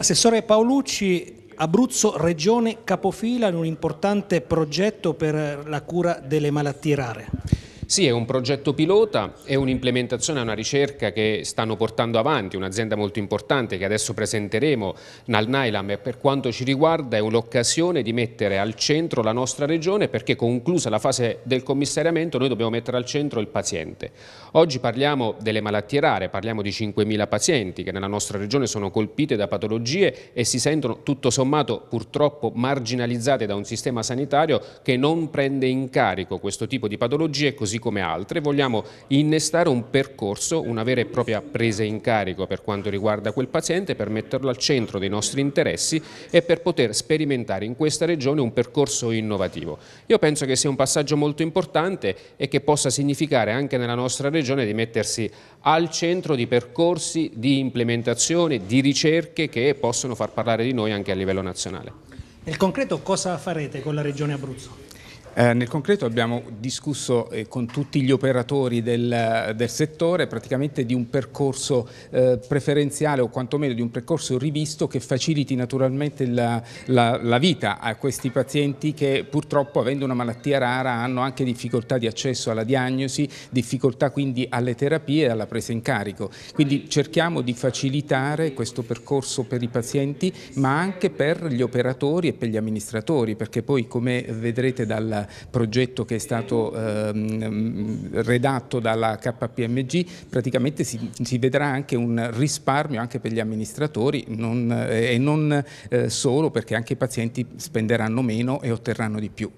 Assessore Paolucci, Abruzzo Regione capofila in un importante progetto per la cura delle malattie rare. Sì, è un progetto pilota, è un'implementazione, è una ricerca che stanno portando avanti un'azienda molto importante che adesso presenteremo, Nal Nailam, e per quanto ci riguarda è un'occasione di mettere al centro la nostra regione perché conclusa la fase del commissariamento noi dobbiamo mettere al centro il paziente. Oggi parliamo delle malattie rare, parliamo di 5.000 pazienti che nella nostra regione sono colpite da patologie e si sentono tutto sommato purtroppo marginalizzate da un sistema sanitario che non prende in carico questo tipo di patologie così così come altre, vogliamo innestare un percorso, una vera e propria presa in carico per quanto riguarda quel paziente, per metterlo al centro dei nostri interessi e per poter sperimentare in questa regione un percorso innovativo. Io penso che sia un passaggio molto importante e che possa significare anche nella nostra regione di mettersi al centro di percorsi, di implementazione, di ricerche che possono far parlare di noi anche a livello nazionale. Nel concreto cosa farete con la Regione Abruzzo? Eh, nel concreto abbiamo discusso eh, con tutti gli operatori del, del, settore praticamente di un percorso eh, preferenziale o quantomeno di un percorso rivisto che faciliti naturalmente la, la, la, vita a questi pazienti che purtroppo avendo una malattia rara hanno anche difficoltà di accesso alla diagnosi, difficoltà quindi alle terapie e alla presa in carico. Quindi cerchiamo di facilitare questo percorso per i pazienti ma anche per gli operatori e per gli amministratori perché poi come vedrete dal progetto che è stato ehm, ehm redatto dalla KPMG praticamente si, si, vedrà anche un risparmio anche per gli amministratori non, eh, e non eh, solo perché anche i pazienti spenderanno meno e otterranno di più.